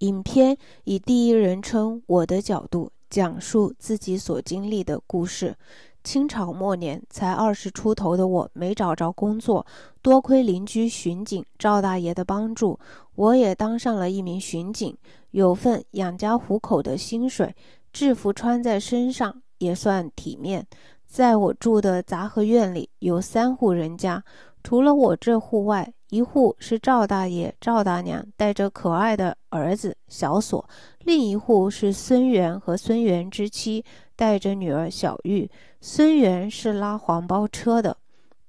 影片以第一人称“我”的角度讲述自己所经历的故事。清朝末年，才二十出头的我，没找着工作，多亏邻居巡警赵大爷的帮助，我也当上了一名巡警，有份养家糊口的薪水，制服穿在身上也算体面。在我住的杂合院里，有三户人家。除了我这户外，一户是赵大爷、赵大娘带着可爱的儿子小锁；另一户是孙元和孙元之妻带着女儿小玉。孙元是拉黄包车的，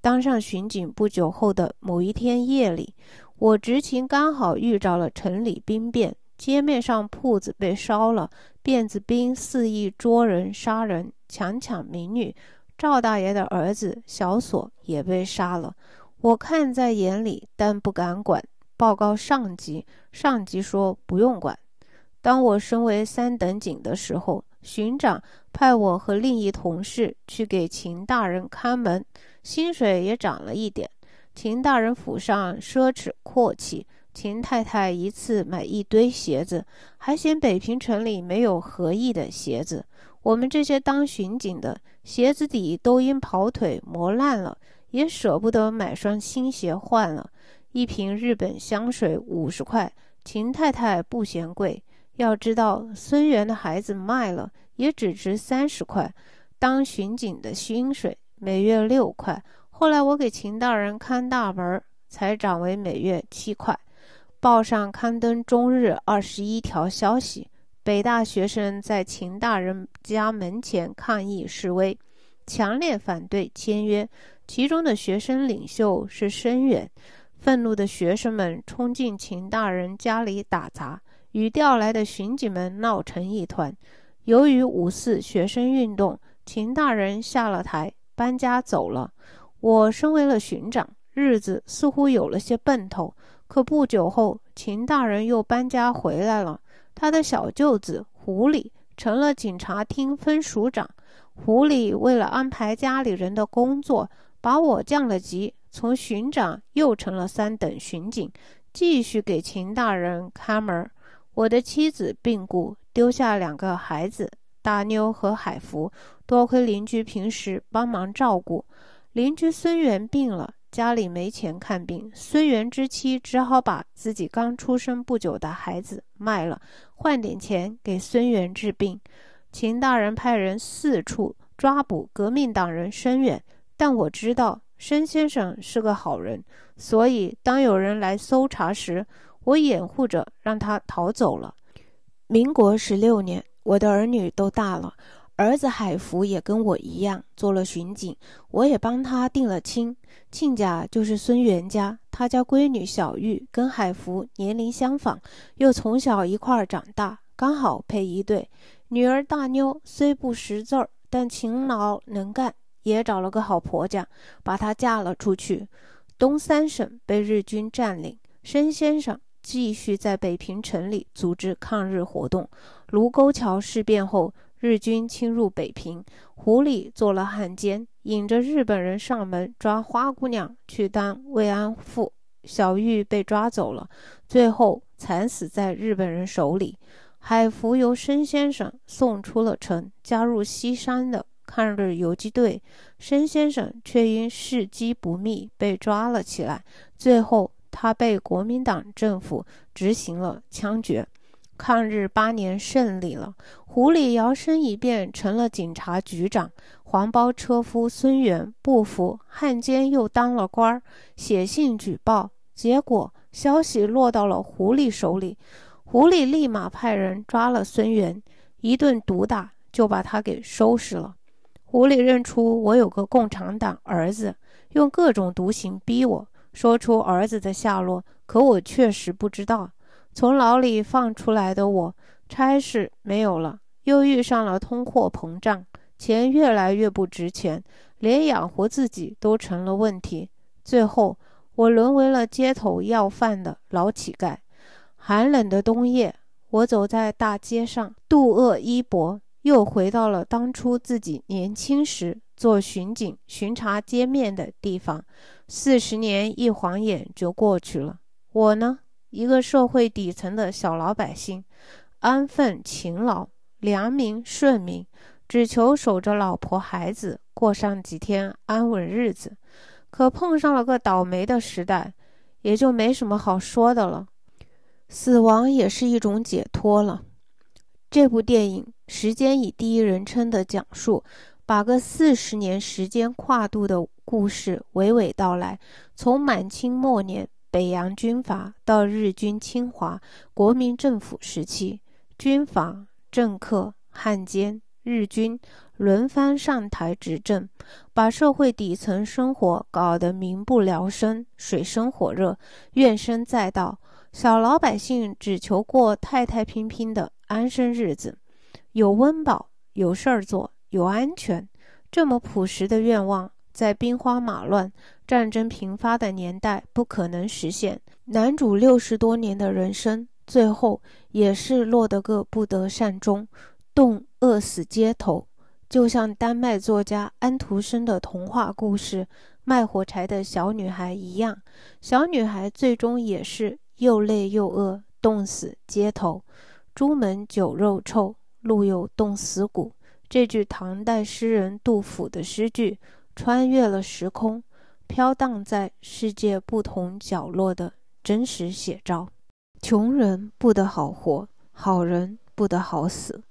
当上巡警不久后的某一天夜里，我执勤刚好遇着了城里兵变，街面上铺子被烧了，辫子兵肆意捉人、杀人、强抢民女。赵大爷的儿子小锁也被杀了。我看在眼里，但不敢管。报告上级，上级说不用管。当我升为三等警的时候，巡长派我和另一同事去给秦大人看门，薪水也涨了一点。秦大人府上奢侈阔气，秦太太一次买一堆鞋子，还嫌北平城里没有合意的鞋子。我们这些当巡警的，鞋子底都因跑腿磨烂了。也舍不得买双新鞋换了，一瓶日本香水五十块，秦太太不嫌贵。要知道，孙元的孩子卖了也只值三十块，当巡警的薪水每月六块。后来我给秦大人看大门，才涨为每月七块。报上刊登中日二十一条消息，北大学生在秦大人家门前抗议示威。强烈反对签约，其中的学生领袖是深远。愤怒的学生们冲进秦大人家里打砸，与调来的巡警们闹成一团。由于五四学生运动，秦大人下了台，搬家走了。我身为了巡长，日子似乎有了些奔头。可不久后，秦大人又搬家回来了，他的小舅子狐狸成了警察厅分署长。狐狸为了安排家里人的工作，把我降了级，从巡长又成了三等巡警，继续给秦大人看门。我的妻子病故，丢下两个孩子，大妞和海福。多亏邻居平时帮忙照顾。邻居孙元病了，家里没钱看病，孙元之妻只好把自己刚出生不久的孩子卖了，换点钱给孙元治病。秦大人派人四处抓捕革命党人，申远。但我知道申先生是个好人，所以当有人来搜查时，我掩护着让他逃走了。民国十六年，我的儿女都大了，儿子海福也跟我一样做了巡警，我也帮他定了亲，亲家就是孙元家，他家闺女小玉跟海福年龄相仿，又从小一块长大，刚好配一对。女儿大妞虽不识字儿，但勤劳能干，也找了个好婆家，把她嫁了出去。东三省被日军占领，申先生继续在北平城里组织抗日活动。卢沟桥事变后，日军侵入北平，狐狸做了汉奸，引着日本人上门抓花姑娘去当慰安妇。小玉被抓走了，最后惨死在日本人手里。海福由申先生送出了城，加入西山的抗日游击队。申先生却因事机不密被抓了起来，最后他被国民党政府执行了枪决。抗日八年胜利了，狐狸摇身一变成了警察局长。黄包车夫孙元不服，汉奸又当了官儿，写信举报，结果消息落到了狐狸手里。狐狸立马派人抓了孙元，一顿毒打就把他给收拾了。狐狸认出我有个共产党儿子，用各种毒刑逼我说出儿子的下落。可我确实不知道。从牢里放出来的我，差事没有了，又遇上了通货膨胀，钱越来越不值钱，连养活自己都成了问题。最后，我沦为了街头要饭的老乞丐。寒冷的冬夜，我走在大街上，度厄衣薄，又回到了当初自己年轻时做巡警、巡查街面的地方。四十年一晃眼就过去了。我呢，一个社会底层的小老百姓，安分勤劳，良民顺民，只求守着老婆孩子过上几天安稳日子。可碰上了个倒霉的时代，也就没什么好说的了。死亡也是一种解脱了。这部电影时间以第一人称的讲述，把个四十年时间跨度的故事娓娓道来。从满清末年北洋军阀到日军侵华、国民政府时期，军阀、政客、汉奸、日军轮番上台执政，把社会底层生活搞得民不聊生、水深火热、怨声载道。小老百姓只求过太太平平的安生日子，有温饱，有事儿做，有安全。这么朴实的愿望，在兵荒马乱、战争频发的年代，不可能实现。男主六十多年的人生，最后也是落得个不得善终，冻饿死街头。就像丹麦作家安徒生的童话故事《卖火柴的小女孩》一样，小女孩最终也是。又累又饿，冻死街头；朱门酒肉臭，路有冻死骨。这句唐代诗人杜甫的诗句，穿越了时空，飘荡在世界不同角落的真实写照。穷人不得好活，好人不得好死。